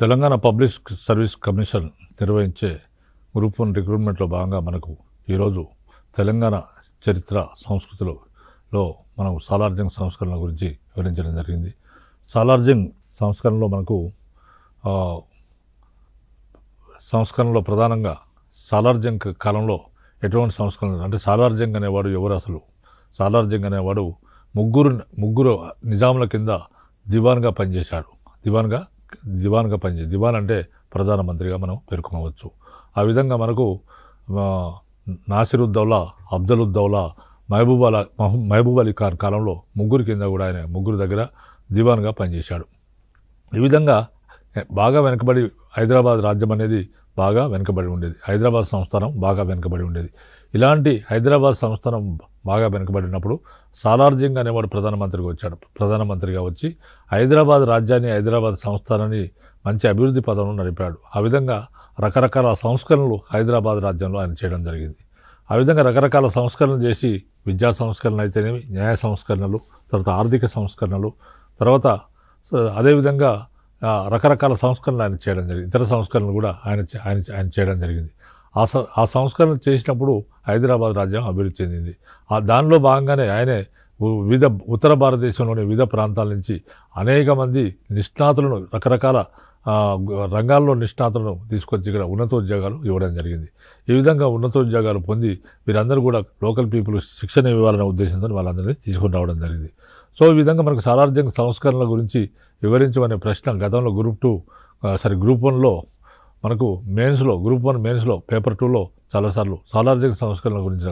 Telangana public service commission నిర్వహించే group one రిక్రూట్మెంట్లో భాగంగా మనకు ఈరోజు తెలంగాణ చరిత్ర సంస్కృతిలో లో మనం సాలార్జింగ్ సంస్కరణ గురించి వివరించడం జరిగింది సాలార్జింగ్ సంస్కరణలో మనకు సంస్కరణలో ప్రధానంగా సాలార్జింగ్ కాలంలో ఎటువంటి సంస్కరణలు అంటే సాలార్జింగ్ అనేవాడు ఎవరు అసలు సాలార్జింగ్ అనేవాడు ముగ్గురు ముగ్గురు నిజాముల కింద దివాన్గా పనిచేశాడు దివాన్గా దివాన్గా పనిచే దివాన్ అంటే ప్రధానమంత్రిగా మనం పేర్కొనవచ్చు ఆ విధంగా మనకు నాసిరుద్దౌలా అబ్దులుద్దౌలా మహబూబ్ అలా మహబూబ్ అలీ ఖాన్ కాలంలో ముగ్గురు కింద కూడా ఆయన ముగ్గురు దగ్గర దివాన్గా పనిచేశాడు ఈ విధంగా బాగా వెనకబడి హైదరాబాద్ రాజ్యం అనేది బాగా వెనుకబడి ఉండేది హైదరాబాద్ సంస్థానం బాగా వెనుకబడి ఉండేది ఇలాంటి హైదరాబాద్ సంస్థానం బాగా వెనుకబడినప్పుడు సాలార్జింగ్ అనేవాడు ప్రధానమంత్రిగా వచ్చాడు ప్రధానమంత్రిగా వచ్చి హైదరాబాద్ రాజ్యాన్ని హైదరాబాద్ సంస్థానాన్ని మంచి అభివృద్ధి పదంలో నడిపాడు ఆ విధంగా రకరకాల సంస్కరణలు హైదరాబాద్ రాజ్యంలో ఆయన చేయడం జరిగింది ఆ విధంగా రకరకాల సంస్కరణలు చేసి విద్యా సంస్కరణ అయితేనేవి న్యాయ సంస్కరణలు తర్వాత ఆర్థిక సంస్కరణలు తర్వాత అదేవిధంగా రకరకాల సంస్కరణలు ఆయన చేయడం జరిగింది ఇతర సంస్కరణలు కూడా ఆయన ఆయన ఆయన చేయడం జరిగింది ఆ స ఆ సంస్కరణలు చేసినప్పుడు హైదరాబాద్ రాజ్యం అభివృద్ధి చెందింది ఆ దానిలో భాగంగానే ఆయనే వివిధ ఉత్తర భారతదేశంలోని వివిధ ప్రాంతాల నుంచి అనేక మంది నిష్ణాతులను రకరకాల రంగాల్లో నిష్ణాతులను తీసుకొచ్చి ఇక్కడ ఉన్నతోద్యోగాలు ఇవ్వడం జరిగింది ఈ విధంగా ఉన్నతోద్యోగాలు పొంది వీరందరూ కూడా లోకల్ పీపుల్ శిక్షణ ఇవ్వాలనే ఉద్దేశంతో వాళ్ళందరినీ తీసుకుని రావడం జరిగింది సో ఈ విధంగా మనకు సారార్థ్యంగా సంస్కరణల గురించి వివరించమనే ప్రశ్న గతంలో గ్రూప్ టూ సారీ గ్రూప్ వన్లో మనకు మెయిన్స్లో గ్రూప్ వన్ మెయిన్స్లో పేపర్ టూలో చాలాసార్లు సాలార్జిక సంస్కరణల గురించి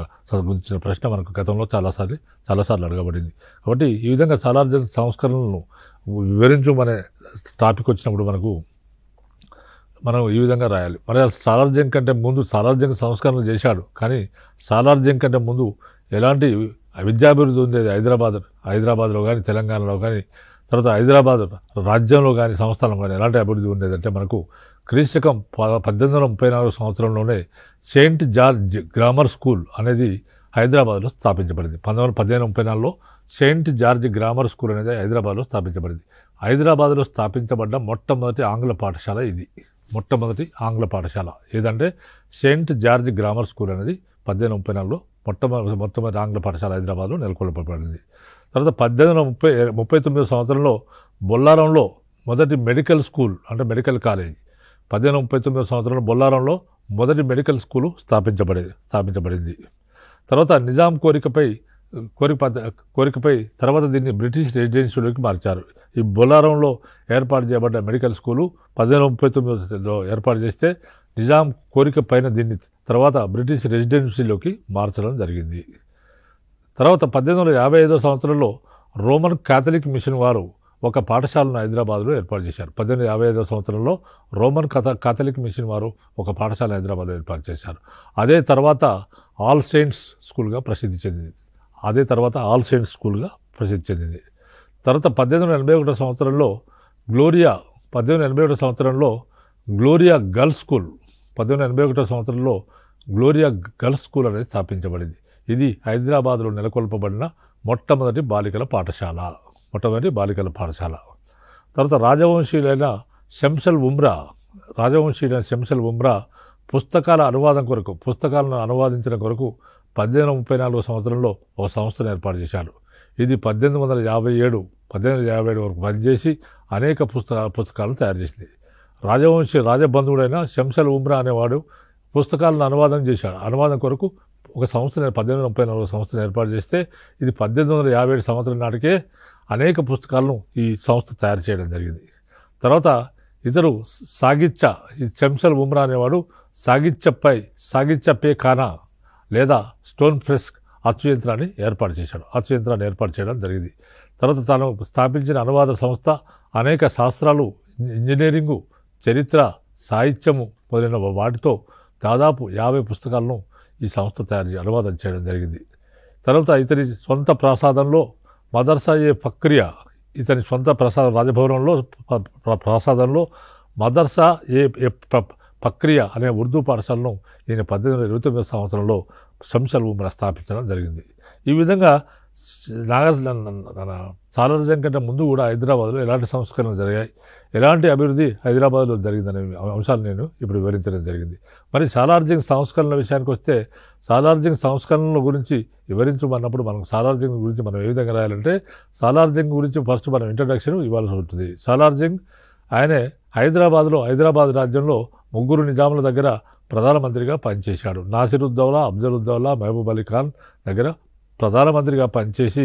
గురించిన ప్రశ్న మనకు గతంలో చాలాసార్లు చాలాసార్లు అడగబడింది కాబట్టి ఈ విధంగా సాలార్జిక సంస్కరణలను వివరించమనే టాపిక్ వచ్చినప్పుడు మనకు మనం ఈ విధంగా రాయాలి మరి సాలార్జ్యం కంటే ముందు సాలార్జ్యం సంస్కరణలు చేశాడు కానీ సాలార్జ్యం కంటే ముందు ఎలాంటి విద్యాభివృద్ధి ఉండేది హైదరాబాద్ హైదరాబాద్లో కానీ తెలంగాణలో కానీ తర్వాత హైదరాబాద్ రాజ్యంలో కానీ సంస్థలో కానీ ఎలాంటి అభివృద్ధి ఉండేదంటే మనకు క్రీస్తకం పద్దెనిమిది వందల ముప్పై నాలుగు సంవత్సరంలోనే సెయింట్ జార్జ్ గ్రామర్ స్కూల్ అనేది హైదరాబాద్లో స్థాపించబడింది పంతొమ్మిది వందల పద్దెనిమిది ముప్పై నాలుగులో సెయింట్ జార్జ్ గ్రామర్ స్కూల్ అనేది హైదరాబాద్లో స్థాపించబడింది హైదరాబాద్లో స్థాపించబడ్డ మొట్టమొదటి ఆంగ్ల పాఠశాల ఇది మొట్టమొదటి ఆంగ్ల పాఠశాల ఏదంటే సెయింట్ జార్జ్ గ్రామర్ స్కూల్ అనేది పద్దెనిమిది ముప్పై నాలుగులో మొట్టమొదటి మొట్టమొదటి ఆంగ్ల పాఠశాల హైదరాబాద్లో నెలకొల్పబడింది తర్వాత పద్దెనిమిది ముప్పై ముప్పై తొమ్మిది సంవత్సరంలో బొల్లారంలో మొదటి మెడికల్ స్కూల్ అంటే మెడికల్ కాలేజ్ పద్దెనిమిది ముప్పై తొమ్మిది సంవత్సరంలో బొల్లారంలో మొదటి మెడికల్ స్కూలు స్థాపించబడే స్థాపించబడింది తర్వాత నిజాం కోరికపై కోరిక కోరికపై తర్వాత దీన్ని బ్రిటిష్ రెసిడెన్సీలోకి మార్చారు ఈ బొలారంలో ఏర్పాటు చేయబడ్డ మెడికల్ స్కూలు పద్దెనిమిది ముప్పై తొమ్మిదిలో ఏర్పాటు చేస్తే నిజాం కోరిక పైన దీన్ని తర్వాత బ్రిటిష్ రెసిడెన్సీలోకి మార్చడం జరిగింది తర్వాత పద్దెనిమిది వందల యాభై ఐదో సంవత్సరంలో రోమన్ కాథలిక్ మిషన్ వారు ఒక పాఠశాలను హైదరాబాద్లో ఏర్పాటు చేశారు పద్దెనిమిది యాభై ఐదో సంవత్సరంలో రోమన్ కథ కాథలిక్ మిషన్ వారు ఒక పాఠశాల హైదరాబాద్లో ఏర్పాటు చేశారు అదే తర్వాత ఆల్ సెయింట్స్ స్కూల్గా ప్రసిద్ధి చెందింది అదే తర్వాత ఆల్ సెయింట్ స్కూల్గా ప్రసిద్ధి చెందింది తర్వాత పద్దెనిమిది వందల ఎనభై ఒకటో సంవత్సరంలో గ్లోరియా పద్దెనిమిది వందల ఎనభై ఒకటో సంవత్సరంలో గ్లోరియా గర్ల్స్ స్కూల్ పద్దెనిమిది వందల ఎనభై ఒకటో సంవత్సరంలో గ్లోరియా గర్ల్స్ స్కూల్ అనేది స్థాపించబడింది ఇది హైదరాబాద్లో నెలకొల్పబడిన మొట్టమొదటి బాలికల పాఠశాల మొట్టమొదటి బాలికల పాఠశాల తర్వాత రాజవంశీయులైన శంసల్ ఉమ్రా రాజవంశీయులైన శంసల్ ఉమ్రా పుస్తకాల అనువాదం కొరకు పుస్తకాలను అనువాదించిన కొరకు పద్దెనిమిది ముప్పై నాలుగు సంవత్సరంలో ఒక సంస్థను ఏర్పాటు చేశారు ఇది పద్దెనిమిది వందల యాభై ఏడు పద్దెనిమిది వందల యాభై ఏడు వరకు పనిచేసి అనేక పుస్తక పుస్తకాలను తయారు చేసింది రాజవంశీ రాజబంధువుడైన శంసల్ ఉమ్రా అనేవాడు పుస్తకాలను అనువాదం చేశాడు అనువాదం కొరకు ఒక సంస్థను పద్దెనిమిది ముప్పై నాలుగు సంస్థను ఏర్పాటు చేస్తే ఇది పద్దెనిమిది వందల యాభై ఏడు సంవత్సరం నాటికే అనేక పుస్తకాలను ఈ సంస్థ తయారు చేయడం జరిగింది తర్వాత ఇతరు సాగిత్య ఈ చెంసల్ ఉమ్రా అనేవాడు సాగిత్యపై సాగిత్యపే ఖానా లేదా స్టోన్ ఫ్రెస్క్ అచ్చు ఏర్పాటు చేశాడు అచ్చు ఏర్పాటు చేయడం జరిగింది తర్వాత తాను స్థాపించిన అనువాద సంస్థ అనేక శాస్త్రాలు ఇంజనీరింగు చరిత్ర సాహిత్యము మొదలైన వాటితో దాదాపు యాభై పుస్తకాలను ఈ సంస్థ తయారు అనువాదం చేయడం జరిగింది తర్వాత ఇతని సొంత ప్రసాదంలో మదర్సా ఏ ఫక్రియా ఇతని సొంత ప్రసాదం రాజభవనంలో ప్రసాదంలో మదర్సా ఏ పక్రియ అనే ఉర్దూ పాఠశాలను ఈయన పద్దెనిమిది వందల ఇరవై తొమ్మిది సంవత్సరంలో శంసల్ ఉమ్ర స్థాపించడం జరిగింది ఈ విధంగా నాగ సాలర్జంగ్ కంటే ముందు కూడా హైదరాబాద్లో ఎలాంటి సంస్కరణలు జరిగాయి ఎలాంటి అభివృద్ధి హైదరాబాద్లో జరిగిందనే అంశాలు నేను ఇప్పుడు వివరించడం జరిగింది మరి సాలార్జింగ్ సంస్కరణల విషయానికి వస్తే సాలార్జింగ్ సంస్కరణల గురించి వివరించమన్నప్పుడు మనం సాలార్జింగ్ గురించి మనం ఏ విధంగా రాయాలంటే సాలార్జింగ్ గురించి ఫస్ట్ మనం ఇంట్రడక్షన్ ఇవ్వాల్సి ఉంటుంది సాలార్జింగ్ ఆయనే హైదరాబాద్లో హైదరాబాద్ రాజ్యంలో ముగ్గురు నిజాముల దగ్గర ప్రధానమంత్రిగా పనిచేశాడు నాసిరుద్దౌలా అఫ్జలుద్దౌలా మహబూబ్ అలీ ఖాన్ దగ్గర ప్రధానమంత్రిగా పనిచేసి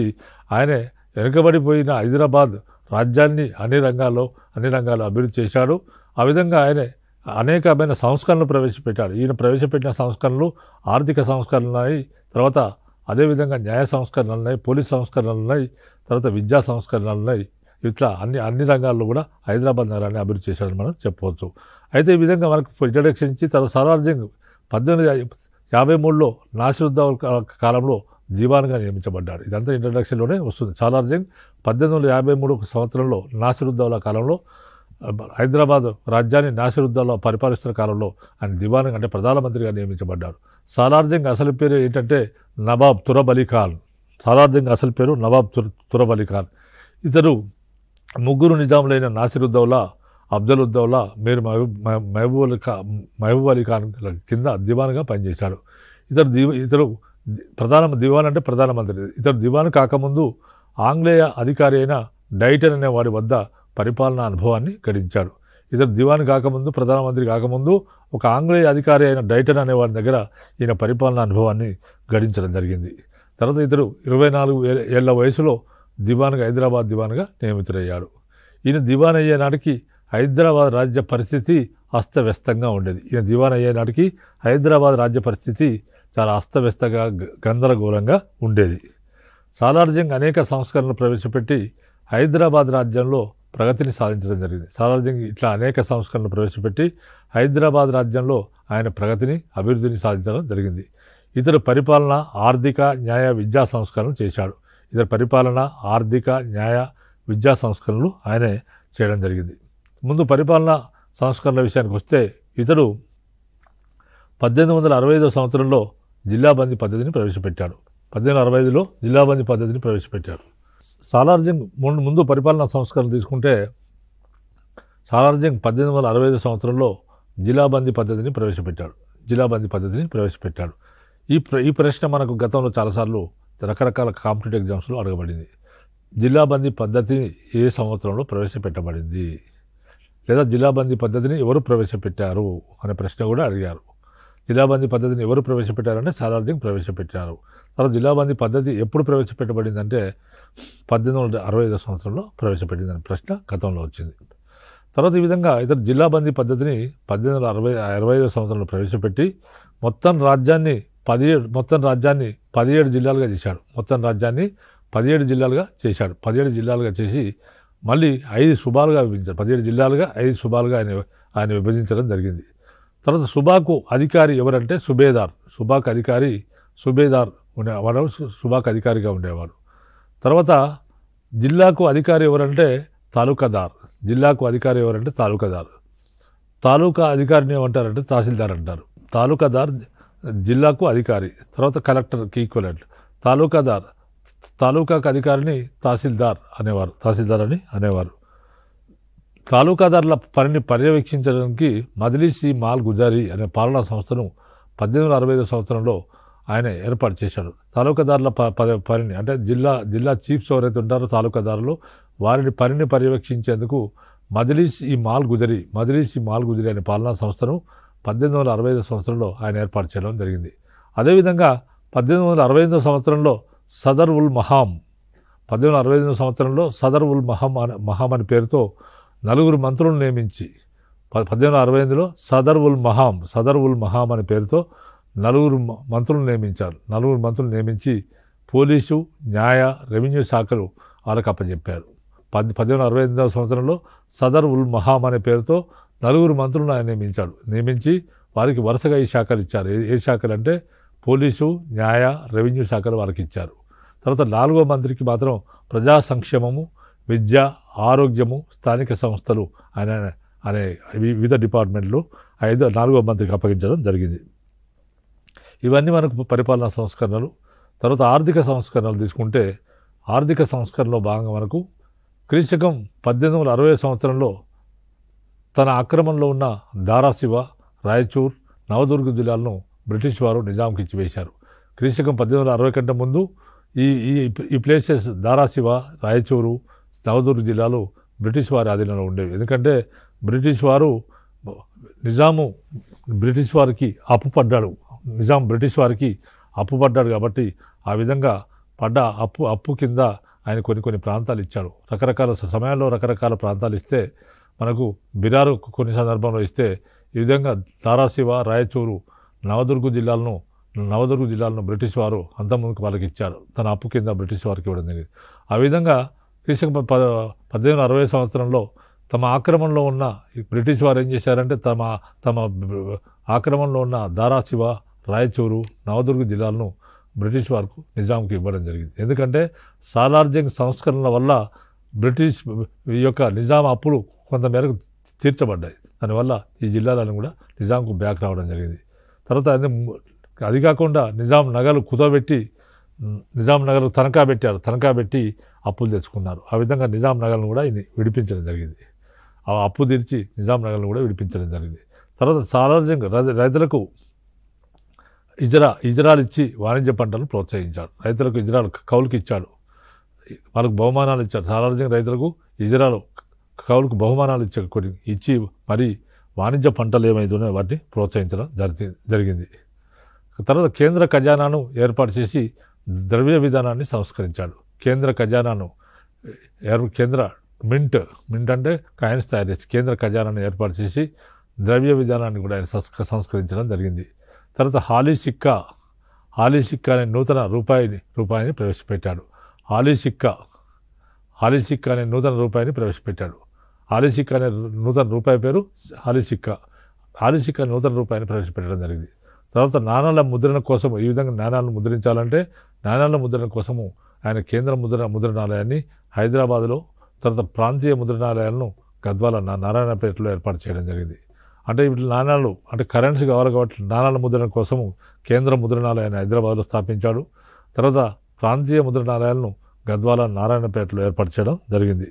ఆయనే వెనుకబడిపోయిన హైదరాబాద్ రాజ్యాన్ని అన్ని రంగాల్లో అన్ని రంగాల్లో అభివృద్ధి చేశాడు ఆ విధంగా ఆయనే అనేకమైన సంస్కరణలు ప్రవేశపెట్టాడు ఈయన ప్రవేశపెట్టిన సంస్కరణలు ఆర్థిక సంస్కరణలు ఉన్నాయి తర్వాత అదేవిధంగా న్యాయ సంస్కరణలు ఉన్నాయి పోలీస్ సంస్కరణలు ఉన్నాయి తర్వాత విద్యా సంస్కరణలు ఉన్నాయి ఇట్లా అన్ని అన్ని రంగాల్లో కూడా హైదరాబాద్ నగరాన్ని అభివృద్ధి చేశాడని మనం చెప్పవచ్చు అయితే ఈ విధంగా మనకు ఇంట్రడక్షన్ ఇచ్చి తర్వాత సర్వార్జింగ్ పద్దెనిమిది యాభై మూడులో నాసిరుద్దౌల్ కాలంలో దివాన్గా నియమించబడ్డాడు ఇదంతా ఇంట్రడక్షన్లోనే వస్తుంది సాలార్జంగ్ పద్దెనిమిది వందల యాభై మూడు సంవత్సరంలో నాసిరుద్దౌలా కాలంలో హైదరాబాద్ రాజ్యాన్ని నాసిరుద్దౌలా పరిపాలిస్తున్న కాలంలో ఆయన దివాన్గా అంటే ప్రధానమంత్రిగా నియమించబడ్డారు సాలార్జంగ్ అసలు పేరు ఏంటంటే నవాబ్ తురబ్ అలీ ఖాన్ సాలార్జంగ్ అసలు పేరు నవాబ్ తుర తురబలి ఖాన్ ఇతరు ముగ్గురు నిజాములైన నాసిరుద్దౌలా అబ్దులుద్దౌలా మీరు మహబూబ్ అలీ ఖా మహబూబ్ అలీ ఖాన్ కింద దివాన్గా పనిచేశాడు ఇతరు దివ ఇతరు ప్రధాన దివాన్ అంటే ప్రధానమంత్రి ఇతరు దివాన్ కాకముందు ఆంగ్లేయ అధికారి అయిన డైటన్ అనే వారి వద్ద పరిపాలనా అనుభవాన్ని గడించాడు ఇతరు దివాన్ కాకముందు ప్రధానమంత్రి కాకముందు ఒక ఆంగ్లేయ అధికారి అయిన డైటన్ అనే వారి దగ్గర ఈయన పరిపాలనా అనుభవాన్ని గడించడం జరిగింది తర్వాత ఇతరు ఇరవై నాలుగు ఏళ్ళ వయసులో దివాన్గా హైదరాబాద్ దివాన్గా నియమితులయ్యాడు ఈయన దివాన్ అయ్యే నాటికి హైదరాబాద్ రాజ్య పరిస్థితి అస్తవ్యస్తంగా ఉండేది ఈయన దివాన్ అయ్యే నాటికి హైదరాబాద్ రాజ్య పరిస్థితి చాలా అస్తవ్యస్తంగా గందరగోళంగా ఉండేది సాలార్జంగ్ అనేక సంస్కరణలు ప్రవేశపెట్టి హైదరాబాద్ రాజ్యంలో ప్రగతిని సాధించడం జరిగింది సాలార్జంగ్ ఇట్లా అనేక సంస్కరణలు ప్రవేశపెట్టి హైదరాబాద్ రాజ్యంలో ఆయన ప్రగతిని అభివృద్ధిని సాధించడం జరిగింది ఇతడు పరిపాలన ఆర్థిక న్యాయ విద్యా సంస్కరణలు చేశాడు ఇతర పరిపాలన ఆర్థిక న్యాయ విద్యా సంస్కరణలు ఆయనే చేయడం జరిగింది ముందు పరిపాలన సంస్కరణల విషయానికి వస్తే ఇతడు పద్దెనిమిది వందల అరవై ఐదో సంవత్సరంలో జిల్లా బందీ పద్ధతిని ప్రవేశపెట్టాడు పద్దెనిమిది అరవై ఐదులో జిల్లాబందీ పద్ధతిని ప్రవేశపెట్టాడు సాలార్జంగ్ ముందు పరిపాలన సంస్కరణ తీసుకుంటే సాలార్జంగ్ పద్దెనిమిది వందల అరవై ఐదు సంవత్సరంలో జిల్లా బందీ పద్ధతిని ప్రవేశపెట్టాడు జిల్లా బందీ పద్ధతిని ప్రవేశపెట్టాడు ఈ ప్ర ఈ ప్రశ్న మనకు గతంలో చాలాసార్లు రకరకాల కాంపిటేటివ్ ఎగ్జామ్స్లో అడగబడింది జిల్లా బందీ పద్ధతి ఏ సంవత్సరంలో ప్రవేశపెట్టబడింది లేదా జిల్లా బందీ పద్ధతిని ఎవరు ప్రవేశపెట్టారు అనే ప్రశ్న కూడా అడిగారు జిల్లా బందీ పద్ధతిని ఎవరు ప్రవేశపెట్టారంటే సాలార్జింగ్ ప్రవేశపెట్టారు తర్వాత జిల్లా బందీ పద్ధతి ఎప్పుడు ప్రవేశపెట్టబడిందంటే పద్దెనిమిది వందల అరవై ఐదో సంవత్సరంలో ప్రవేశపెట్టిందని ప్రశ్న గతంలో వచ్చింది తర్వాత ఈ విధంగా ఇతర జిల్లా బందీ పద్ధతిని పద్దెనిమిది వందల అరవై అరవై ఐదో సంవత్సరంలో ప్రవేశపెట్టి మొత్తం రాజ్యాన్ని పదిహేడు మొత్తం రాజ్యాన్ని పదిహేడు జిల్లాలుగా చేశాడు మొత్తం రాజ్యాన్ని పదిహేడు జిల్లాలుగా చేశాడు పదిహేడు జిల్లాలుగా చేసి మళ్ళీ ఐదు సుభాలుగా విభజించారు పదిహేడు జిల్లాలుగా ఐదు సుభాలుగా ఆయన ఆయన విభజించడం జరిగింది తర్వాత సుభాకు అధికారి ఎవరంటే సుబేదార్ సుభాక్ అధికారి సుబేదార్ ఉండేవాడు సుభాక్ అధికారిగా ఉండేవాడు తర్వాత జిల్లాకు అధికారి ఎవరంటే తాలూకాదార్ జిల్లాకు అధికారి ఎవరంటే తాలూకాదార్ తాలూకా అధికారిని ఏమంటారంటే తహసీల్దార్ అంటారు తాలూకాదార్ జిల్లాకు అధికారి తర్వాత కలెక్టర్కి ఈక్వలెంట్ తాలూకాదార్ తాలూకాకు అధికారిని తహసీల్దార్ అనేవారు తహసీల్దార్ అని అనేవారు తాలూకాదారుల పనిని పర్యవేక్షించడానికి మదిలీసి మాల్ గుజారి అనే పాలనా సంస్థను పద్దెనిమిది అరవై ఐదు సంవత్సరంలో ఆయన ఏర్పాటు చేశాడు తాలూకాదారుల పనిని అంటే జిల్లా జిల్లా చీఫ్స్ ఎవరైతే ఉంటారో తాలూకాదారులు వారిని పనిని పర్యవేక్షించేందుకు మజలీస్ ఈ మాల్ గుజరి మజలీస్ ఈ మాల్ గుజరి అనే పాలనా సంస్థను పద్దెనిమిది వందల అరవై ఐదు సంవత్సరంలో ఆయన ఏర్పాటు చేయడం జరిగింది అదేవిధంగా పద్దెనిమిది వందల అరవై ఐదో సంవత్సరంలో సదర్ ఉల్ మహాం పద్దెనిమిది వందల అరవై ఐదో సంవత్సరంలో సదర్ ఉల్ మహాం అనే మహాం అనే పేరుతో నలుగురు మంత్రులను నియమించి పద్దెనిమిది వందల అరవై ఐదులో సదర్ ఉల్ మహాం సదర్ ఉల్ మహాం అనే పేరుతో నలుగురు మంత్రులు నియమించారు నలుగురు మంత్రులు నియమించి పోలీసు న్యాయ రెవెన్యూ శాఖలు వాళ్ళకు అప్పచెప్పారు పద్ పద్దెనిమిది అరవై ఎనిమిదవ సంవత్సరంలో సదర్ ఉల్ మహాం అనే పేరుతో నలుగురు మంత్రులను ఆయన నియమించాడు నియమించి వారికి వరుసగా ఈ శాఖలు ఇచ్చారు ఏ శాఖలు అంటే పోలీసు న్యాయ రెవెన్యూ శాఖలు వారికి ఇచ్చారు తర్వాత నాలుగో మంత్రికి మాత్రం ప్రజా సంక్షేమము విద్య ఆరోగ్యము స్థానిక సంస్థలు అనే అనే వివిధ డిపార్ట్మెంట్లు ఐదో నాలుగో మంత్రికి అప్పగించడం జరిగింది ఇవన్నీ మనకు పరిపాలనా సంస్కరణలు తర్వాత ఆర్థిక సంస్కరణలు తీసుకుంటే ఆర్థిక సంస్కరణలో భాగంగా మనకు క్రీశకం పద్దెనిమిది వందల అరవై సంవత్సరంలో తన ఆక్రమణలో ఉన్న దారాశివ రాయచూర్ నవదుర్గ జిల్లాలను బ్రిటిష్ వారు నిజాంకి ఇచ్చివేశారు క్రీశకం పద్దెనిమిది అరవై కంటే ముందు ఈ ఈ ప్లేసెస్ దారాశివ రాయచూరు నవదుర్గ జిల్లాలు బ్రిటిష్ వారి ఆధీనంలో ఉండేవి ఎందుకంటే బ్రిటిష్ వారు నిజాము బ్రిటిష్ వారికి అప్పుపడ్డాడు నిజాం బ్రిటిష్ వారికి అప్పుపడ్డాడు కాబట్టి ఆ విధంగా పడ్డ అప్పు అప్పు కింద ఆయన కొన్ని కొన్ని ప్రాంతాలు ఇచ్చాడు రకరకాల సమయాల్లో రకరకాల ప్రాంతాలు ఇస్తే మనకు బిరారు కొన్ని సందర్భంలో ఇస్తే ఈ విధంగా దారాశివ రాయచూరు నవదుర్గ జిల్లాలను నవదుర్గ జిల్లాలను బ్రిటిష్ వారు ముందుకు వాళ్ళకి ఇచ్చారు తన అప్పు కింద బ్రిటిష్ వారికి ఇవ్వడం జరిగింది ఆ విధంగా క్రీస్తు పద్దెనిమిది అరవై సంవత్సరంలో తమ ఆక్రమణలో ఉన్న బ్రిటిష్ వారు ఏం చేశారంటే తమ తమ ఆక్రమణలో ఉన్న దారాశివ రాయచూరు నవదుర్గ జిల్లాలను బ్రిటిష్ వారికి నిజాంకి ఇవ్వడం జరిగింది ఎందుకంటే సాలార్జింగ్ సంస్కరణల వల్ల బ్రిటిష్ యొక్క నిజాం అప్పులు కొంత మేరకు తీర్చబడ్డాయి దానివల్ల ఈ జిల్లాలను కూడా నిజాంకు బ్యాక్ రావడం జరిగింది తర్వాత అది కాకుండా నిజాం నగర్ కుదోబెట్టి నిజాం నగర్ తనఖా పెట్టారు తనఖా పెట్టి అప్పులు తెచ్చుకున్నారు ఆ విధంగా నిజాం నగర్ను కూడా విడిపించడం జరిగింది ఆ అప్పు తీర్చి నిజాం నగర్ను కూడా విడిపించడం జరిగింది తర్వాత సారాజంగ్ రైతులకు ఇజరా ఇజరాలు ఇచ్చి వాణిజ్య పంటలను ప్రోత్సహించాడు రైతులకు ఇజరాలు కౌలుకి ఇచ్చాడు వాళ్ళకు బహుమానాలు ఇచ్చారు సాధారణంగా రైతులకు ఇజరాలు కౌలుకు బహుమానాలు ఇచ్చే కొన్ని ఇచ్చి మరి వాణిజ్య పంటలు ఏమైతే వాటిని ప్రోత్సహించడం జరిగి జరిగింది తర్వాత కేంద్ర ఖజానాను ఏర్పాటు చేసి ద్రవ్య విధానాన్ని సంస్కరించాడు కేంద్ర ఖజానాను కేంద్ర మింట్ మింట్ అంటే కాయన్స్ తయారు చేసి కేంద్ర ఖజానాను ఏర్పాటు చేసి ద్రవ్య విధానాన్ని కూడా ఆయన సంస్క సంస్కరించడం జరిగింది తర్వాత హాలీ సిక్కా హాలీ సిక్కా అనే నూతన రూపాయిని రూపాయిని ప్రవేశపెట్టాడు ఆలిసిక్క సిక్కా అనే నూతన రూపాయిని ప్రవేశపెట్టాడు సిక్కా అనే నూతన రూపాయి పేరు ఆలీ సిక్కా నూతన రూపాయిని ప్రవేశపెట్టడం జరిగింది తర్వాత నాణాల ముద్రణ కోసం ఈ విధంగా నాణాలను ముద్రించాలంటే నాణాల ముద్రణ కోసము ఆయన కేంద్ర ముద్రణ ముద్రణాలయాన్ని హైదరాబాద్లో తర్వాత ప్రాంతీయ ముద్రణాలయాలను గద్వాల నారాయణపేటలో ఏర్పాటు చేయడం జరిగింది అంటే వీటి నాణాలు అంటే కరెన్సీ కావాలి కాబట్టి నాణాల ముద్రణ కోసము కేంద్ర ముద్రణాలయాన్ని హైదరాబాద్లో స్థాపించాడు తర్వాత ప్రాంతీయ ముద్రణాలయాలను గద్వాల నారాయణపేటలో ఏర్పాటు చేయడం జరిగింది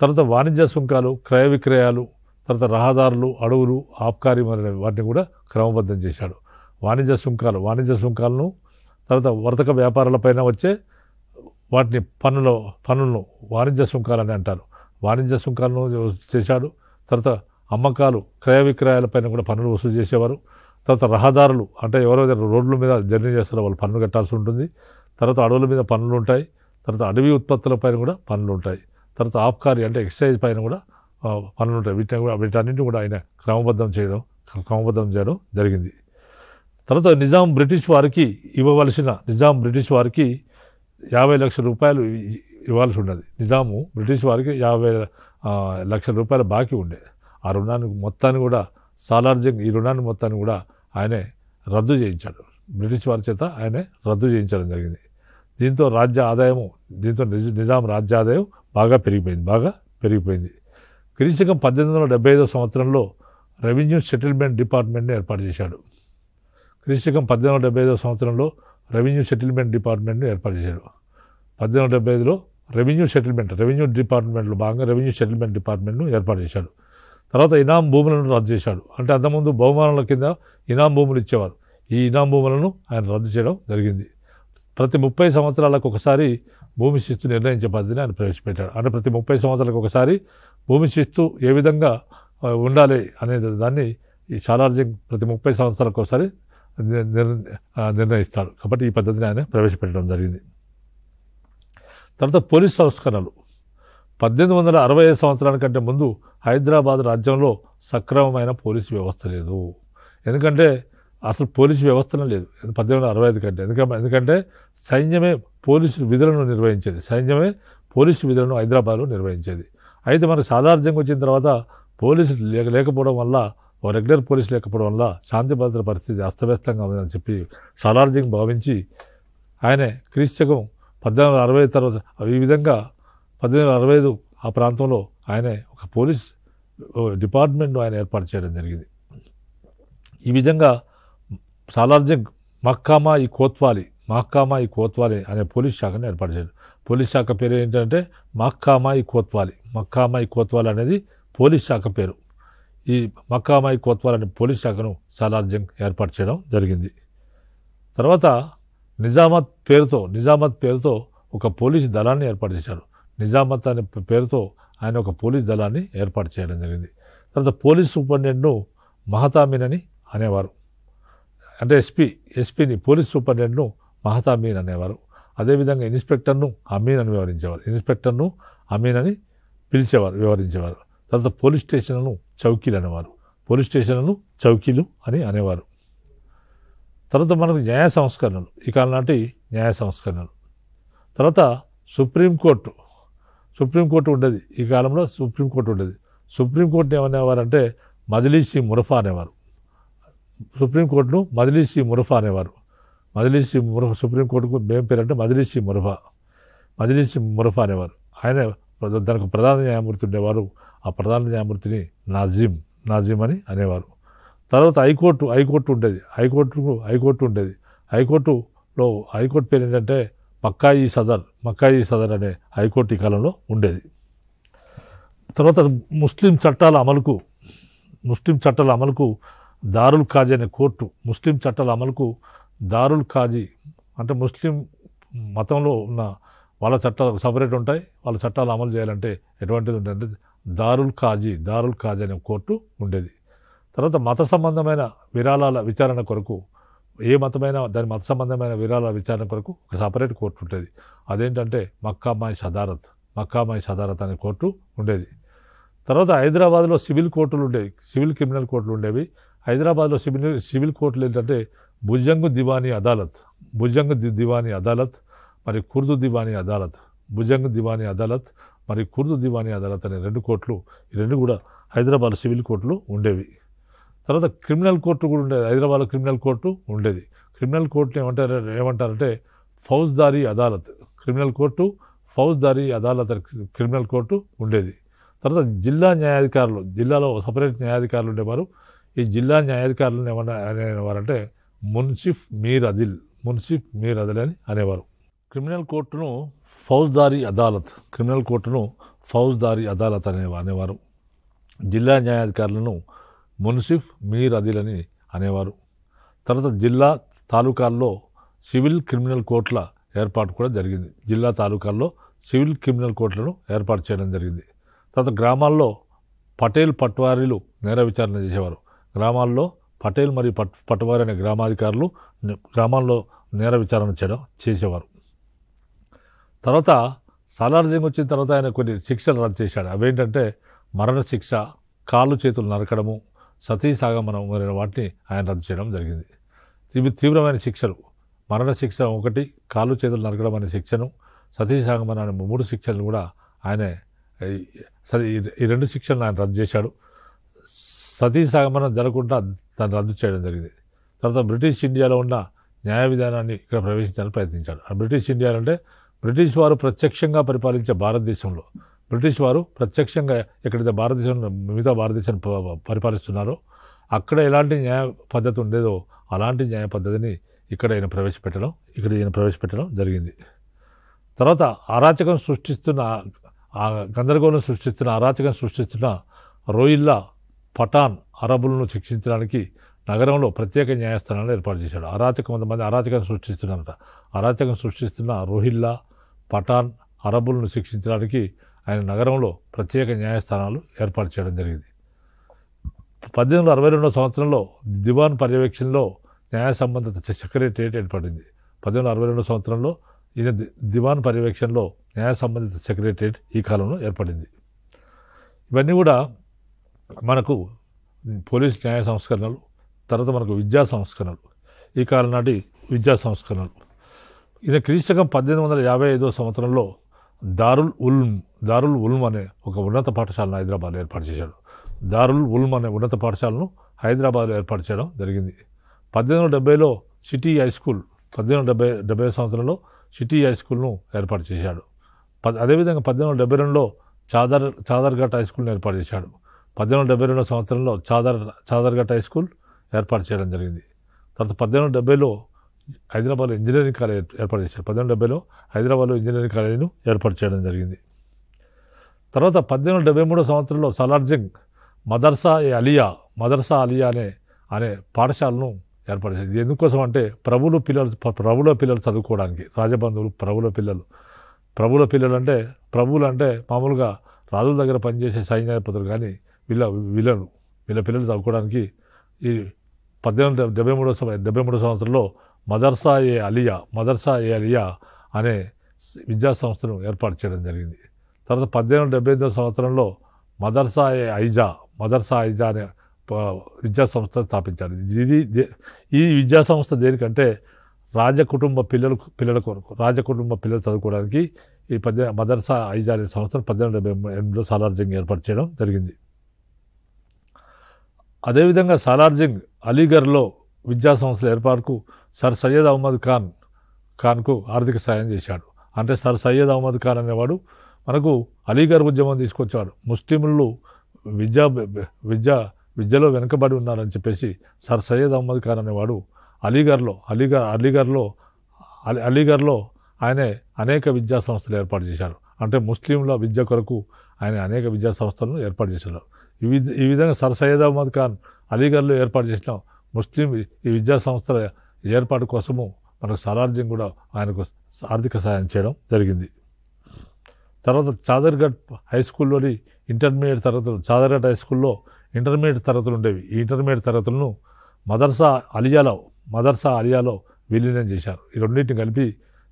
తర్వాత వాణిజ్య సుంకాలు క్రయ విక్రయాలు తర్వాత రహదారులు అడవులు ఆబ్కారీ మొదలైన వాటిని కూడా క్రమబద్ధం చేశాడు వాణిజ్య సుంకాలు వాణిజ్య సుంకాలను తర్వాత వర్తక వ్యాపారాలపైన వచ్చే వాటిని పన్నుల పన్నులను వాణిజ్య సుంకాలని అంటారు వాణిజ్య సుంకాలను చేశాడు తర్వాత అమ్మకాలు క్రయ విక్రయాలపైన కూడా పన్నులు వసూలు చేసేవారు తర్వాత రహదారులు అంటే ఎవరైతే రోడ్ల మీద జర్నీ చేస్తారో వాళ్ళు పన్ను కట్టాల్సి ఉంటుంది తర్వాత అడవుల మీద పనులు ఉంటాయి తర్వాత అడవి ఉత్పత్తుల పైన కూడా పనులు ఉంటాయి తర్వాత ఆబ్కారీ అంటే ఎక్సైజ్ పైన కూడా పనులు ఉంటాయి వీటిని కూడా వీటన్నింటినీ కూడా ఆయన క్రమబద్ధం చేయడం క్రమబద్ధం చేయడం జరిగింది తర్వాత నిజాం బ్రిటిష్ వారికి ఇవ్వవలసిన నిజాం బ్రిటిష్ వారికి యాభై లక్షల రూపాయలు ఇవ్వాల్సి ఉన్నది నిజాము బ్రిటిష్ వారికి యాభై లక్షల రూపాయల బాకీ ఉండే ఆ రుణాన్ని మొత్తాన్ని కూడా సాలార్జింగ్ ఈ రుణాన్ని మొత్తాన్ని కూడా ఆయనే రద్దు చేయించాడు బ్రిటిష్ వారి చేత ఆయనే రద్దు చేయించడం జరిగింది దీంతో రాజ్య ఆదాయము దీంతో నిజ నిజాం రాజ్య ఆదాయం బాగా పెరిగిపోయింది బాగా పెరిగిపోయింది క్రీశకం పద్దెనిమిది వందల డెబ్బై ఐదో సంవత్సరంలో రెవెన్యూ సెటిల్మెంట్ డిపార్ట్మెంట్ని ఏర్పాటు చేశాడు క్రీశకం పద్దెనిమిది వందల డెబ్బై ఐదో సంవత్సరంలో రెవెన్యూ సెటిల్మెంట్ డిపార్ట్మెంట్ని ఏర్పాటు చేశాడు పద్దెనిమిది వందల డెబ్బై ఐదులో రెవెన్యూ సెటిల్మెంట్ రెవెన్యూ డిపార్ట్మెంట్లో భాగంగా రెవెన్యూ సెటిల్మెంట్ డిపార్ట్మెంట్ను ఏర్పాటు చేశాడు తర్వాత ఇనాం భూములను రద్దు చేశాడు అంటే అంతకుముందు బహుమానాల కింద ఇనాం భూములు ఇచ్చేవారు ఈ ఇనాం భూములను ఆయన రద్దు చేయడం జరిగింది ప్రతి ముప్పై సంవత్సరాలకు ఒకసారి భూమి శిస్తు నిర్ణయించే పద్ధతిని ఆయన ప్రవేశపెట్టాడు అంటే ప్రతి ముప్పై సంవత్సరాలకు ఒకసారి భూమి శిస్తు ఏ విధంగా ఉండాలి అనే దాన్ని ఈ చాలార్జింగ్ ప్రతి ముప్పై సంవత్సరాలకు ఒకసారి నిర్ణయిస్తాడు కాబట్టి ఈ పద్ధతిని ఆయన ప్రవేశపెట్టడం జరిగింది తర్వాత పోలీస్ సంస్కరణలు పద్దెనిమిది వందల అరవై ఐదు సంవత్సరాల కంటే ముందు హైదరాబాద్ రాజ్యంలో సక్రమమైన పోలీసు వ్యవస్థ లేదు ఎందుకంటే అసలు పోలీసు వ్యవస్థనే లేదు పద్దెనిమిది వందల అరవై ఐదు కంటే ఎందుకంటే ఎందుకంటే సైన్యమే పోలీసు విధులను నిర్వహించేది సైన్యమే పోలీసు విధులను హైదరాబాద్లో నిర్వహించేది అయితే మనకు సాధారణంగా వచ్చిన తర్వాత పోలీసు లేక లేకపోవడం వల్ల ఓ రెగ్యులర్ పోలీసు లేకపోవడం వల్ల శాంతి భద్రత పరిస్థితి అస్తవ్యస్తంగా ఉందని చెప్పి సాధారణంగా భావించి ఆయనే క్రీస్తకం పద్దెనిమిది వందల అరవై తర్వాత ఈ విధంగా పద్దెనిమిది వందల అరవై ఐదు ఆ ప్రాంతంలో ఆయనే ఒక పోలీస్ డిపార్ట్మెంట్ ఆయన ఏర్పాటు చేయడం జరిగింది ఈ విధంగా సాలార్జంగ్ మక్కామా ఈ కోత్వాలి మహక్కామా ఈ కోత్వాలి అనే పోలీస్ శాఖను ఏర్పాటు చేశారు పోలీస్ శాఖ పేరు ఏంటంటే మహక్కామా ఈ కోత్వాలి మక్కామా ఈ కోత్వాలి అనేది పోలీస్ శాఖ పేరు ఈ మక్కామా ఈ కోత్వాలి అనే పోలీస్ శాఖను సాలార్జంగ్ ఏర్పాటు చేయడం జరిగింది తర్వాత నిజామత్ పేరుతో నిజామత్ పేరుతో ఒక పోలీస్ దళాన్ని ఏర్పాటు చేశారు నిజామత్ అనే పేరుతో ఆయన ఒక పోలీస్ దళాన్ని ఏర్పాటు చేయడం జరిగింది తర్వాత పోలీస్ సూపరింటెండెంట్ను మహతామిన్ అని అనేవారు అంటే ఎస్పీ ఎస్పీని పోలీస్ సూపరింటెండెంట్ను మహతా మీన్ అనేవారు అదేవిధంగా ఇన్స్పెక్టర్ను అమీన్ అని వివరించేవారు ఇన్స్పెక్టర్ను అమీన్ అని పిలిచేవారు వివరించేవారు తర్వాత పోలీస్ స్టేషన్లను చౌకీలు అనేవారు పోలీస్ స్టేషన్లను చౌకీలు అని అనేవారు తర్వాత మనకు న్యాయ సంస్కరణలు కాలం నాటి న్యాయ సంస్కరణలు తర్వాత సుప్రీంకోర్టు సుప్రీంకోర్టు ఉండేది ఈ కాలంలో సుప్రీంకోర్టు ఉండేది సుప్రీంకోర్టుని ఏమనేవారంటే మజిలీసి మురఫా అనేవారు సుప్రీంకోర్టును మదిలీసి మురఫా అనేవారు మదిలీసి మురఫా సుప్రీంకోర్టుకు మేము అంటే మదిలీసి మురఫా మదిలీసి మురఫా అనేవారు ఆయన దానికి ప్రధాన న్యాయమూర్తి ఉండేవారు ఆ ప్రధాన న్యాయమూర్తిని నాజీమ్ నాజిం అని అనేవారు తర్వాత హైకోర్టు హైకోర్టు ఉండేది హైకోర్టుకు హైకోర్టు ఉండేది హైకోర్టులో హైకోర్టు పేరు ఏంటంటే మక్కాయి సదర్ మక్కాయి సదర్ అనే హైకోర్టు ఈ కాలంలో ఉండేది తర్వాత ముస్లిం చట్టాల అమలుకు ముస్లిం చట్టాల అమలుకు దారుల్ ఖాజీ అనే కోర్టు ముస్లిం చట్టాల అమలుకు దారుల్ ఖాజీ అంటే ముస్లిం మతంలో ఉన్న వాళ్ళ చట్టాలు సపరేట్ ఉంటాయి వాళ్ళ చట్టాలు అమలు చేయాలంటే ఎటువంటిది ఉంటుంది దారుల్ ఖాజీ దారుల్ ఖాజీ అనే కోర్టు ఉండేది తర్వాత మత సంబంధమైన విరాళాల విచారణ కొరకు ఏ మతమైన దాని మత సంబంధమైన విరాళాల విచారణ కొరకు ఒక సపరేట్ కోర్టు ఉండేది అదేంటంటే మక్కామాయి సదారత్ మక్కామాయి సదారత్ అనే కోర్టు ఉండేది తర్వాత హైదరాబాద్లో సివిల్ కోర్టులు ఉండేవి సివిల్ క్రిమినల్ కోర్టులు ఉండేవి హైదరాబాద్లో సివిల్ సివిల్ కోర్టులు ఏంటంటే భుజంగు దివానీ అదాలత్ భుజంగ్ దివానీ అదాలత్ మరి కుర్దు దివానీ అదాలత్ భుజంగ్ దివానీ అదాలత్ మరి కుర్దు దివానీ అదాలత్ అనే రెండు కోర్టులు ఈ రెండు కూడా హైదరాబాద్ సివిల్ కోర్టులు ఉండేవి తర్వాత క్రిమినల్ కోర్టు కూడా ఉండేది హైదరాబాద్లో క్రిమినల్ కోర్టు ఉండేది క్రిమినల్ కోర్టుని ఏమంటారు ఏమంటారంటే ఫౌజ్దారీ అదాలత్ క్రిమినల్ కోర్టు ఫౌజ్దారీ అదాలత్ క్రిమినల్ కోర్టు ఉండేది తర్వాత జిల్లా న్యాయాధికారులు జిల్లాలో సపరేట్ న్యాయాధికారులు ఉండేవారు ఈ జిల్లా న్యాయాధికారులను ఏమన్నా అనేవారంటే మున్సిఫ్ మీర్ అదిల్ మున్సిఫ్ మీర్ అదిల్ అని అనేవారు క్రిమినల్ కోర్టును ఫౌజ్దారీ అదాలత్ క్రిమినల్ కోర్టును ఫౌజ్దారీ అదాలత్ అనే అనేవారు జిల్లా న్యాయాధికారులను మున్సిఫ్ మీర్ అదిల్ అని అనేవారు తర్వాత జిల్లా తాలూకాల్లో సివిల్ క్రిమినల్ కోర్టుల ఏర్పాటు కూడా జరిగింది జిల్లా తాలూకాల్లో సివిల్ క్రిమినల్ కోర్టులను ఏర్పాటు చేయడం జరిగింది తర్వాత గ్రామాల్లో పటేల్ పట్వారీలు నేర విచారణ చేసేవారు గ్రామాల్లో పటేల్ మరియు పట్ పటవారి అనే గ్రామాధికారులు గ్రామాల్లో నేర విచారణ చేయడం చేసేవారు తర్వాత సాలార్ వచ్చిన తర్వాత ఆయన కొన్ని శిక్షలు రద్దు చేశాడు అవేంటంటే మరణశిక్ష కాళ్ళు చేతులు నరకడము సతీ సాగమనం మొదలైన వాటిని ఆయన రద్దు చేయడం జరిగింది ఇవి తీవ్రమైన శిక్షలు మరణశిక్ష ఒకటి కాళ్ళు చేతులు నరకడం అనే శిక్షను సతీ సాగమనం అనే మూడు శిక్షలను కూడా ఆయనే ఈ రెండు శిక్షలను ఆయన రద్దు చేశాడు సతీ సగమనం జరగకుండా దాన్ని రద్దు చేయడం జరిగింది తర్వాత బ్రిటిష్ ఇండియాలో ఉన్న న్యాయ విధానాన్ని ఇక్కడ ప్రవేశించడానికి ప్రయత్నించాడు ఆ బ్రిటిష్ ఇండియా అంటే బ్రిటిష్ వారు ప్రత్యక్షంగా పరిపాలించే భారతదేశంలో బ్రిటిష్ వారు ప్రత్యక్షంగా ఎక్కడైతే భారతదేశంలో మిగతా భారతదేశాన్ని పరిపాలిస్తున్నారో అక్కడ ఎలాంటి న్యాయ పద్ధతి ఉండేదో అలాంటి న్యాయ పద్ధతిని ఇక్కడ ఈయన ప్రవేశపెట్టడం ఇక్కడ ఈయన ప్రవేశపెట్టడం జరిగింది తర్వాత అరాచకం సృష్టిస్తున్న గందరగోళం సృష్టిస్తున్న అరాచకం సృష్టిస్తున్న రోయిల్లా పఠాన్ అరబులను శిక్షించడానికి నగరంలో ప్రత్యేక న్యాయస్థానాన్ని ఏర్పాటు చేశాడు అరాచకం కొంతమంది అరాచకం సృష్టిస్తున్నారట అరాచకం సృష్టిస్తున్న రోహిల్లా పఠాన్ అరబులను శిక్షించడానికి ఆయన నగరంలో ప్రత్యేక న్యాయస్థానాలు ఏర్పాటు చేయడం జరిగింది పద్దెనిమిది అరవై రెండవ సంవత్సరంలో దివాన్ పర్యవేక్షణలో న్యాయ సంబంధిత సెక్రటేరియట్ ఏర్పడింది పద్దెనిమిది అరవై రెండవ సంవత్సరంలో ఇది దివాన్ పర్యవేక్షణలో న్యాయ సంబంధిత సెక్రటేరియట్ ఈ కాలంలో ఏర్పడింది ఇవన్నీ కూడా మనకు పోలీస్ న్యాయ సంస్కరణలు తర్వాత మనకు విద్యా సంస్కరణలు ఈ కాలం నాటి విద్యా సంస్కరణలు ఈయన క్రీస్తకం పద్దెనిమిది వందల యాభై ఐదో సంవత్సరంలో దారుల్ ఉల్మ్ దారుల్ ఉల్మ్ అనే ఒక ఉన్నత పాఠశాలను హైదరాబాద్లో ఏర్పాటు చేశాడు దారుల్ ఉల్మ్ అనే ఉన్నత పాఠశాలను హైదరాబాద్లో ఏర్పాటు చేయడం జరిగింది పద్దెనిమిది వందల డెబ్బైలో సిటీ హై స్కూల్ పద్దెనిమిది వందల డెబ్బై డెబ్బై సంవత్సరంలో సిటీ హై స్కూల్ను ఏర్పాటు చేశాడు అదేవిధంగా పద్దెనిమిది వందల డెబ్బై రెండులో చాదర్ చాదర్ఘాట్ హై స్కూల్ని ఏర్పాటు చేశాడు పద్దెనిమిది డెబ్బై రెండో సంవత్సరంలో చాదర్ చాదర్ఘట్ హై స్కూల్ ఏర్పాటు చేయడం జరిగింది తర్వాత పద్దెనిమిది డెబ్బైలో హైదరాబాద్లో ఇంజనీరింగ్ కాలేజ్ ఏర్పాటు చేశారు పద్దెనిమిది డెబ్బైలో హైదరాబాద్లో ఇంజనీరింగ్ కాలేజీను ఏర్పాటు చేయడం జరిగింది తర్వాత పద్దెనిమిది డెబ్బై మూడో సంవత్సరంలో సలార్జింగ్ మదర్సా ఏ అలియా మదర్సా అలియా అనే అనే పాఠశాలను ఏర్పాటు చేసింది ఎందుకోసం అంటే ప్రభులు పిల్లలు ప్రభుల పిల్లలు చదువుకోవడానికి రాజబంధువులు ప్రభుల పిల్లలు ప్రభుల పిల్లలు అంటే ప్రభువులు అంటే మామూలుగా రాజుల దగ్గర పనిచేసే సైన్యాధిపతులు కానీ వీళ్ళ వీళ్ళను వీళ్ళ పిల్లలు చదువుకోవడానికి ఈ పద్దెనిమిది డెబ్బై మూడో డెబ్బై మూడో సంవత్సరంలో మదర్సా ఏ అలియా మదర్సా ఏ అలియా అనే విద్యా సంస్థను ఏర్పాటు చేయడం జరిగింది తర్వాత పద్దెనిమిది డెబ్బై ఎనిమిదో సంవత్సరంలో మదర్సా ఏ ఐజా మదర్సా ఐజా అనే విద్యా సంస్థ స్థాపించారు ఇది ఈ విద్యా సంస్థ దేనికంటే రాజకుటుంబ పిల్లలు పిల్లల కొరకు రాజకుటుంబ పిల్లలు చదువుకోవడానికి ఈ పద్దె మదర్సా ఐజా అనే సంవత్సరం పద్దెనిమిది డెబ్బై ఎనిమిదిలో సాలార్జంగా ఏర్పాటు చేయడం జరిగింది అదేవిధంగా సాలార్జంగ్ అలీగర్లో విద్యా సంస్థల ఏర్పాటుకు సర్ సయ్యద్ అహ్మద్ ఖాన్ ఖాన్కు ఆర్థిక సాయం చేశాడు అంటే సర్ సయ్యద్ అహ్మద్ ఖాన్ అనేవాడు మనకు అలీగర్ ఉద్యమం తీసుకొచ్చాడు ముస్లింలు విద్యా విద్య విద్యలో వెనుకబడి ఉన్నారని చెప్పేసి సర్ సయ్యద్ అహ్మద్ ఖాన్ అనేవాడు అలీగర్లో అలీఘర్ అలీగర్లో అలీ అలీగర్లో ఆయనే అనేక విద్యా సంస్థలు ఏర్పాటు చేశారు అంటే ముస్లింల విద్య కొరకు ఆయన అనేక విద్యా సంస్థలను ఏర్పాటు చేశారు ఈ విధంగా సర్ సయ్యద్ అహ్మద్ ఖాన్ అలీగఢ్లో ఏర్పాటు చేసిన ముస్లిం ఈ విద్యా సంస్థల ఏర్పాటు కోసము మనకు సారార్థ్యం కూడా ఆయనకు ఆర్థిక సహాయం చేయడం జరిగింది తర్వాత చాదర్ఘట్ హై స్కూల్లోని ఇంటర్మీడియట్ తరగతులు చాదర్ఘట్ హై స్కూల్లో ఇంటర్మీడియట్ తరగతులు ఉండేవి ఈ ఇంటర్మీడియట్ తరగతులను మదర్సా అలియాలో మదర్సా అలియాలో విలీనం చేశారు ఈ రెండింటిని కలిపి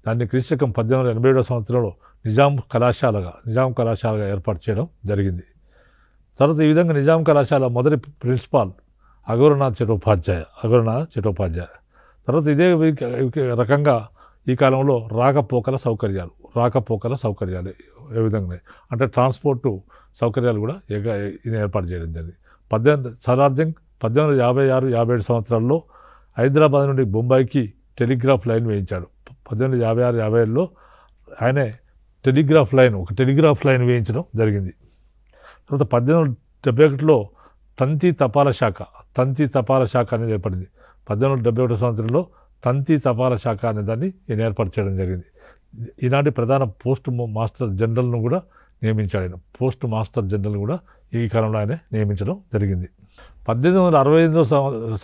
దాన్ని క్రీస్తకం పద్దెనిమిది వందల ఎనభై ఏడవ సంవత్సరంలో నిజాం కళాశాలగా నిజాం కళాశాలగా ఏర్పాటు చేయడం జరిగింది తర్వాత ఈ విధంగా నిజాం కళాశాల మొదటి ప్రిన్సిపాల్ అగౌరనాథ్ చటోపాధ్యాయ అగౌరనాథ్ చటోపాధ్యాయ తర్వాత ఇదే రకంగా ఈ కాలంలో రాకపోకల సౌకర్యాలు రాకపోకల సౌకర్యాలు ఏ విధంగా అంటే ట్రాన్స్పోర్టు సౌకర్యాలు కూడా ఏర్పాటు చేయడం జరిగింది పద్దెనిమిది సరార్జంగ్ పద్దెనిమిది యాభై ఆరు యాభై ఏడు సంవత్సరాల్లో హైదరాబాద్ నుండి బొంబాయికి టెలిగ్రాఫ్ లైన్ వేయించాడు పద్దెనిమిది యాభై ఆరు యాభై ఏడులో ఆయనే టెలిగ్రాఫ్ లైన్ ఒక టెలిగ్రాఫ్ లైన్ వేయించడం జరిగింది తర్వాత పద్దెనిమిది వందల డెబ్బై ఒకటిలో తంతి తపాల శాఖ తంతి తపాల శాఖ అనేది ఏర్పడింది పద్దెనిమిది వందల డెబ్బై ఒకటి సంవత్సరంలో తంతి తపాల శాఖ అనే దాన్ని నేను ఏర్పాటు చేయడం జరిగింది ఈనాటి ప్రధాన పోస్ట్ మాస్టర్ జనరల్ను కూడా నియమించాడు ఆయన పోస్ట్ మాస్టర్ జనరల్ కూడా ఈ కాలంలో ఆయన నియమించడం జరిగింది పద్దెనిమిది వందల అరవై ఎనిమిదో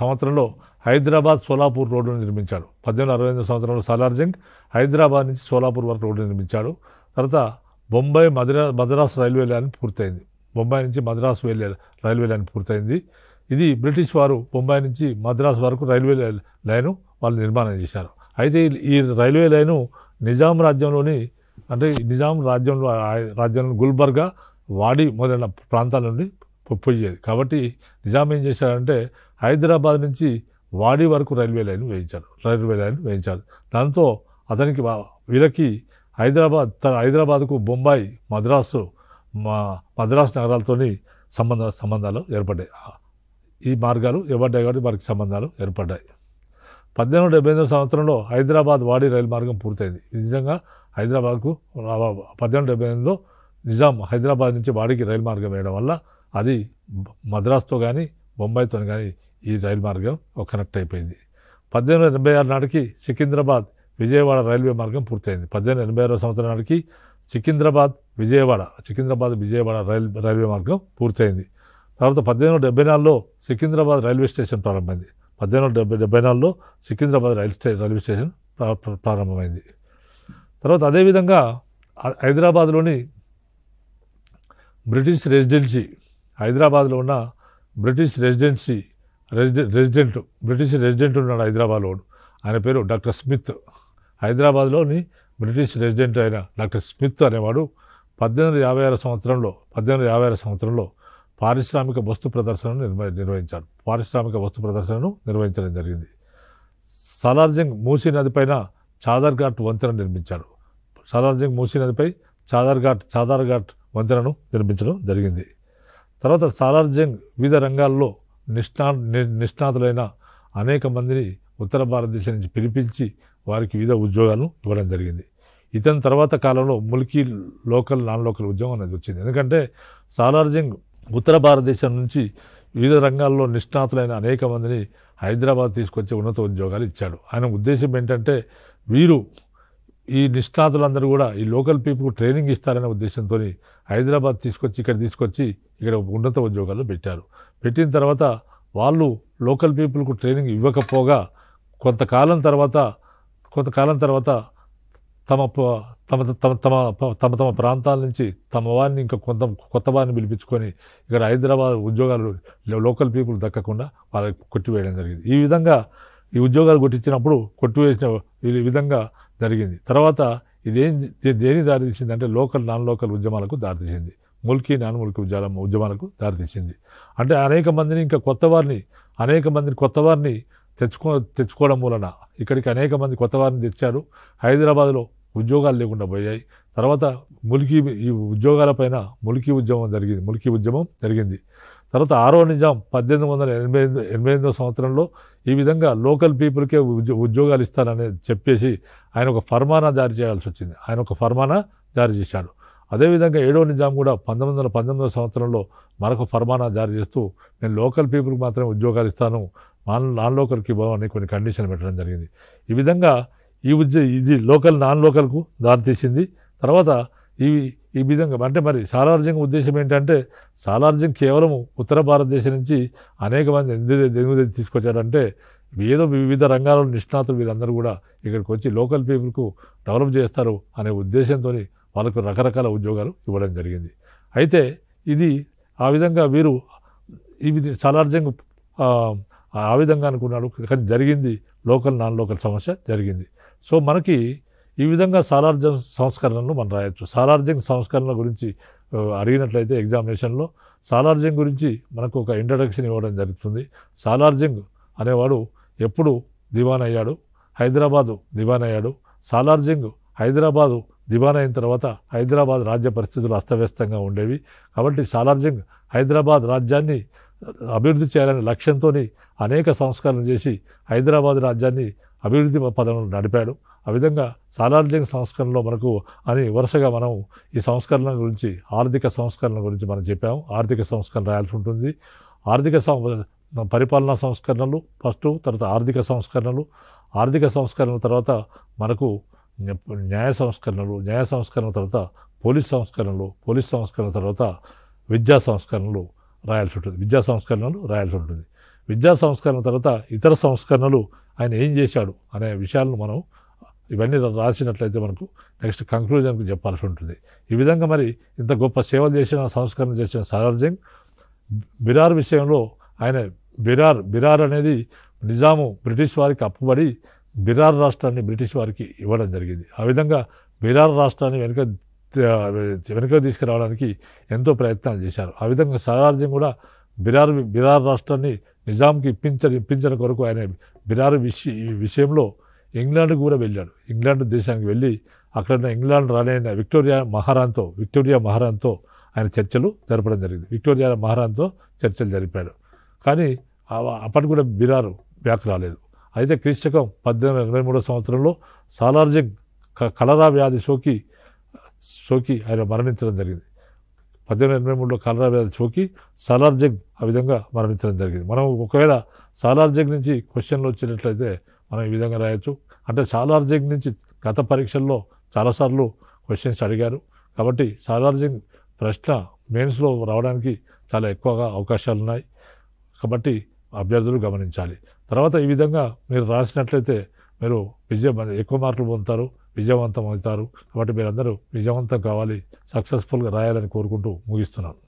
సంవత్సరంలో హైదరాబాద్ సోలాపూర్ రోడ్డు నిర్మించాడు పద్దెనిమిది అరవై ఎనిమిదో సంవత్సరంలో సాలార్జంగ్ హైదరాబాద్ నుంచి సోలాపూర్ వరకు రోడ్డు నిర్మించాడు తర్వాత బొంబాయి మద్రా మద్రాసు రైల్వే లైన్ పూర్తయింది బొంబాయి నుంచి మద్రాసు వెళ్ళే రైల్వే లైన్ పూర్తయింది ఇది బ్రిటిష్ వారు బొంబాయి నుంచి మద్రాసు వరకు రైల్వే లైను వాళ్ళు నిర్మాణం చేశారు అయితే ఈ రైల్వే లైను నిజాం రాజ్యంలోని అంటే నిజాం రాజ్యంలో రాజ్యంలో గుల్బర్గా వాడి మొదలైన ప్రాంతాల నుండి పొయ్యేది కాబట్టి నిజాం ఏం చేశాడంటే హైదరాబాద్ నుంచి వాడి వరకు రైల్వే లైన్ వేయించాడు రైల్వే లైన్ వేయించాడు దాంతో అతనికి వీళ్ళకి హైదరాబాద్ హైదరాబాద్కు బొంబాయి మద్రాసు మా మద్రాసు నగరాలతోని సంబంధ సంబంధాలు ఏర్పడ్డాయి ఈ మార్గాలు ఏర్పడ్డాయి కాబట్టి వారికి సంబంధాలు ఏర్పడ్డాయి పద్దెనిమిది డెబ్బై ఎనిమిది సంవత్సరంలో హైదరాబాద్ వాడి రైలు మార్గం పూర్తయింది నిజంగా హైదరాబాద్కు పద్దెనిమిది డెబ్బై ఎనిమిదిలో నిజాం హైదరాబాద్ నుంచి వాడికి రైలు మార్గం వేయడం వల్ల అది మద్రాసుతో కానీ బొంబాయితో కానీ ఈ రైలు మార్గం కనెక్ట్ అయిపోయింది పద్దెనిమిది ఎనభై ఆరు నాటికి సికింద్రాబాద్ విజయవాడ రైల్వే మార్గం పూర్తయింది పద్దెనిమిది ఎనభై ఆరో సంవత్సరం నాటికి సికింద్రాబాద్ విజయవాడ సికింద్రాబాద్ విజయవాడ రైల్ రైల్వే మార్గం పూర్తయింది తర్వాత పద్దెనిమిది వందల డెబ్బై నాలుగులో సికింద్రాబాద్ రైల్వే స్టేషన్ ప్రారంభమైంది పద్దెనిమిది వందల డెబ్బై డెబ్బై నాలుగులో సికింద్రాబాద్ రైల్ స్టే రైల్వే స్టేషన్ ప్రారంభమైంది తర్వాత అదేవిధంగా హైదరాబాద్లోని బ్రిటిష్ రెసిడెన్సీ హైదరాబాద్లో ఉన్న బ్రిటిష్ రెసిడెన్సీ రెసిడె రెసిడెంట్ బ్రిటిష్ రెసిడెంట్ ఉన్నాడు హైదరాబాద్లో ఆయన పేరు డాక్టర్ స్మిత్ హైదరాబాద్లోని బ్రిటిష్ రెసిడెంట్ అయిన డాక్టర్ స్మిత్ అనేవాడు పద్దెనిమిది యాభై ఆరు సంవత్సరంలో పద్దెనిమిది యాభై ఆరు సంవత్సరంలో పారిశ్రామిక వస్తు ప్రదర్శనను నిర్వ నిర్వహించాడు పారిశ్రామిక వస్తు ప్రదర్శనను నిర్వహించడం జరిగింది సలార్జింగ్ మూసీ నదిపైన చాదర్ఘాట్ వంతెన నిర్మించాడు సలార్జింగ్ మూసీ నదిపై చాదర్ఘాట్ ఘాట్ వంతెనను నిర్మించడం జరిగింది తర్వాత సాలార్జంగ్ వివిధ రంగాల్లో నిష్ణా నిష్ణాతులైన అనేక మందిని ఉత్తర భారతదేశం నుంచి పిలిపించి వారికి వివిధ ఉద్యోగాలను ఇవ్వడం జరిగింది ఇతని తర్వాత కాలంలో ములికి లోకల్ నాన్ లోకల్ ఉద్యోగం అనేది వచ్చింది ఎందుకంటే సాలార్జంగ్ ఉత్తర భారతదేశం నుంచి వివిధ రంగాల్లో నిష్ణాతులైన అనేక మందిని హైదరాబాద్ తీసుకొచ్చే ఉన్నత ఉద్యోగాలు ఇచ్చాడు ఆయన ఉద్దేశం ఏంటంటే వీరు ఈ నిష్ణాతులందరూ కూడా ఈ లోకల్ పీపుల్ ట్రైనింగ్ ఇస్తారనే ఉద్దేశంతో హైదరాబాద్ తీసుకొచ్చి ఇక్కడ తీసుకొచ్చి ఇక్కడ ఉన్నత ఉద్యోగాలు పెట్టారు పెట్టిన తర్వాత వాళ్ళు లోకల్ పీపుల్కు ట్రైనింగ్ ఇవ్వకపోగా కొంతకాలం తర్వాత కొంతకాలం తర్వాత తమ తమ తమ తమ తమ తమ ప్రాంతాల నుంచి తమ వారిని ఇంకా కొంత కొత్త వారిని పిలిపించుకొని ఇక్కడ హైదరాబాద్ ఉద్యోగాలు లోకల్ పీపుల్ దక్కకుండా వాళ్ళకి కొట్టివేయడం జరిగింది ఈ విధంగా ఈ ఉద్యోగాలు కొట్టించినప్పుడు కొట్టివేసిన విధంగా జరిగింది తర్వాత ఇదేం దేని దారితీసింది అంటే లోకల్ నాన్ లోకల్ ఉద్యమాలకు దారితీసింది ముల్కీ నాన్ ముల్కీ ఉద్యాల ఉద్యమాలకు దారితీసింది అంటే అనేక మందిని ఇంకా కొత్త వారిని అనేక మందిని కొత్త వారిని తెచ్చుకో తెచ్చుకోవడం మూలన ఇక్కడికి అనేక మంది కొత్త వారిని తెచ్చారు హైదరాబాద్లో ఉద్యోగాలు లేకుండా పోయాయి తర్వాత ములికి ఈ ఉద్యోగాలపైన ములికి ఉద్యమం జరిగింది ములికి ఉద్యమం జరిగింది తర్వాత ఆరో నిజాం పద్దెనిమిది వందల ఎనభై ఎనభై ఎనిమిదో సంవత్సరంలో ఈ విధంగా లోకల్ పీపుల్కే ఉద్యోగాలు ఇస్తారని చెప్పేసి ఆయన ఒక ఫర్మానా జారీ చేయాల్సి వచ్చింది ఆయన ఒక ఫర్మానా జారీ చేశాడు అదేవిధంగా ఏడో నిజాం కూడా పంతొమ్మిది వందల పంతొమ్మిదో సంవత్సరంలో మరొక ఫర్మానా జారీ చేస్తూ నేను లోకల్ పీపుల్కి మాత్రమే ఉద్యోగాలు ఇస్తాను నాన్ లోకల్కి ఇవ్వమని కొన్ని కండిషన్లు పెట్టడం జరిగింది ఈ విధంగా ఈ ఉద్యోగ ఇది లోకల్ నాన్ లోకల్కు దారి తీసింది తర్వాత ఇవి ఈ విధంగా అంటే మరి సాలార్జంగ్ ఉద్దేశం ఏంటంటే సాలార్జంగ్ కేవలం ఉత్తర భారతదేశం నుంచి అనేక మంది ఎందుకు తీసుకొచ్చారంటే ఏదో వివిధ రంగాల్లో నిష్ణాతులు వీళ్ళందరూ కూడా ఇక్కడికి వచ్చి లోకల్ పీపుల్కు డెవలప్ చేస్తారు అనే ఉద్దేశంతో వాళ్ళకు రకరకాల ఉద్యోగాలు ఇవ్వడం జరిగింది అయితే ఇది ఆ విధంగా వీరు ఇది సాలార్జంగ్ ఆ విధంగా అనుకున్నాడు కానీ జరిగింది లోకల్ నాన్ లోకల్ సమస్య జరిగింది సో మనకి ఈ విధంగా సాలార్జంగ్ సంస్కరణలు మనం రాయొచ్చు సాలార్జంగ్ సంస్కరణల గురించి అడిగినట్లయితే ఎగ్జామినేషన్లో సాలార్జంగ్ గురించి మనకు ఒక ఇంట్రడక్షన్ ఇవ్వడం జరుగుతుంది సాలార్జంగ్ అనేవాడు ఎప్పుడు దివాన్ అయ్యాడు హైదరాబాదు దివాన్ అయ్యాడు సాలార్జంగ్ హైదరాబాదు దివాన్ అయిన తర్వాత హైదరాబాద్ రాజ్య పరిస్థితులు అస్తవ్యస్తంగా ఉండేవి కాబట్టి సాలార్జంగ్ హైదరాబాద్ రాజ్యాన్ని అభివృద్ధి చేయాలనే లక్ష్యంతో అనేక సంస్కరణలు చేసి హైదరాబాద్ రాజ్యాన్ని అభివృద్ధి పదంలో నడిపాడు ఆ విధంగా సాలార్జిక సంస్కరణలో మనకు అని వరుసగా మనం ఈ సంస్కరణ గురించి ఆర్థిక సంస్కరణ గురించి మనం చెప్పాము ఆర్థిక సంస్కరణ రాయాల్సి ఉంటుంది ఆర్థిక పరిపాలనా సంస్కరణలు ఫస్ట్ తర్వాత ఆర్థిక సంస్కరణలు ఆర్థిక సంస్కరణ తర్వాత మనకు న్యాయ సంస్కరణలు న్యాయ సంస్కరణ తర్వాత పోలీస్ సంస్కరణలు పోలీస్ సంస్కరణ తర్వాత విద్యా సంస్కరణలు రాయాల్సి ఉంటుంది విద్యా సంస్కరణలు రాయాల్సి ఉంటుంది విద్యా సంస్కరణ తర్వాత ఇతర సంస్కరణలు ఆయన ఏం చేశాడు అనే విషయాలను మనం ఇవన్నీ రాసినట్లయితే మనకు నెక్స్ట్ కంక్లూజన్కి చెప్పాల్సి ఉంటుంది ఈ విధంగా మరి ఇంత గొప్ప సేవలు చేసిన సంస్కరణ చేసిన సారార్జంగ్ బిరార్ విషయంలో ఆయన బిరార్ బిరార్ అనేది నిజాము బ్రిటిష్ వారికి అప్పుబడి బిరార్ రాష్ట్రాన్ని బ్రిటిష్ వారికి ఇవ్వడం జరిగింది ఆ విధంగా బిరార్ రాష్ట్రాన్ని వెనుక వెనుక తీసుకురావడానికి ఎంతో ప్రయత్నాలు చేశారు ఆ విధంగా సలార్జంగ్ కూడా బిరార్ బిరార్ రాష్ట్రాన్ని నిజాంకి ఇప్పించ ఇప్పించిన కొరకు ఆయన బిరార్ విష విషయంలో ఇంగ్లాండ్కు కూడా వెళ్ళాడు ఇంగ్లాండ్ దేశానికి వెళ్ళి అక్కడ ఇంగ్లాండ్ రాణైన విక్టోరియా మహారాన్తో విక్టోరియా మహారాన్తో ఆయన చర్చలు జరపడం జరిగింది విక్టోరియా మహారాన్తో చర్చలు జరిపాడు కానీ అప్పటి కూడా బిరారు బ్యాక్ రాలేదు అయితే క్రీస్తకం పద్దెనిమిది ఎనభై మూడో సంవత్సరంలో సాలార్జింగ్ కలరా వ్యాధి సోకి సోకి ఆయన మరణించడం జరిగింది పద్దెనిమిది ఎనభై మూడులో కలరా వ్యాధి సోకి సాలార్జంగ్ ఆ విధంగా మరణించడం జరిగింది మనం ఒకవేళ సాలార్జంగ్ నుంచి క్వశ్చన్లు వచ్చినట్లయితే మనం ఈ విధంగా రాయొచ్చు అంటే సాలార్జంగ్ నుంచి గత పరీక్షల్లో చాలాసార్లు క్వశ్చన్స్ అడిగారు కాబట్టి సాలార్జంగ్ ప్రశ్న మెయిన్స్లో రావడానికి చాలా ఎక్కువగా అవకాశాలు ఉన్నాయి కాబట్టి అభ్యర్థులు గమనించాలి తర్వాత ఈ విధంగా మీరు రాసినట్లయితే మీరు విజయం ఎక్కువ మార్కులు పొందుతారు విజయవంతం అవుతారు కాబట్టి మీరందరూ విజయవంతం కావాలి సక్సెస్ఫుల్గా రాయాలని కోరుకుంటూ ముగిస్తున్నాను